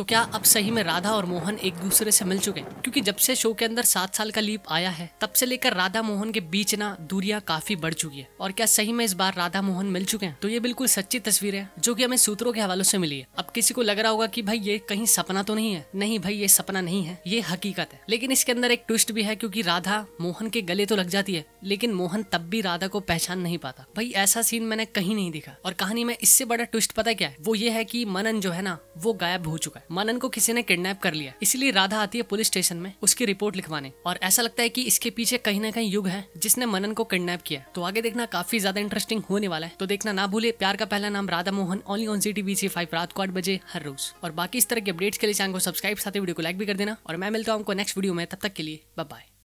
तो क्या अब सही में राधा और मोहन एक दूसरे से मिल चुके क्योंकि जब से शो के अंदर सात साल का लीप आया है तब से लेकर राधा मोहन के बीच ना दूरियां काफी बढ़ चुकी है और क्या सही में इस बार राधा मोहन मिल चुके हैं तो ये बिल्कुल सच्ची तस्वीर है जो की हमें सूत्रों के हवालों से मिली है अब किसी को लग रहा होगा की भाई ये कहीं सपना तो नहीं है नहीं भाई ये सपना नहीं है ये हकीकत है लेकिन इसके अंदर एक ट्विस्ट भी है क्यूँकी राधा मोहन के गले तो लग जाती है लेकिन मोहन तब भी राधा को पहचान नहीं पाता भाई ऐसा सीन मैंने कहीं नहीं देखा और कहानी में इससे बड़ा ट्विस्ट पता क्या है वो ये है की मनन जो है ना वो गायब हो चुका है मनन को किसी ने किडनैप कर लिया इसलिए राधा आती है पुलिस स्टेशन में उसकी रिपोर्ट लिखवाने और ऐसा लगता है की इसके पीछे कहीं ना कहीं युग है जिसने मनन को किडनैप किया तो आगे देखना काफी ज्यादा इंटरेस्टिंग होने वाला है तो देखना ना भूले प्यार का पहला नाम Radha Mohan only on C TV five रात को आठ बजे हर रोज और बाकी इस तरह के अपडेट्स के लिए चैनल को सब्सक्राइब साथ ही वीडियो को लाइक भी कर देना और मैं मिलता हूँ आपको नेक्स्ट वीडियो में तब तक के लिए बाय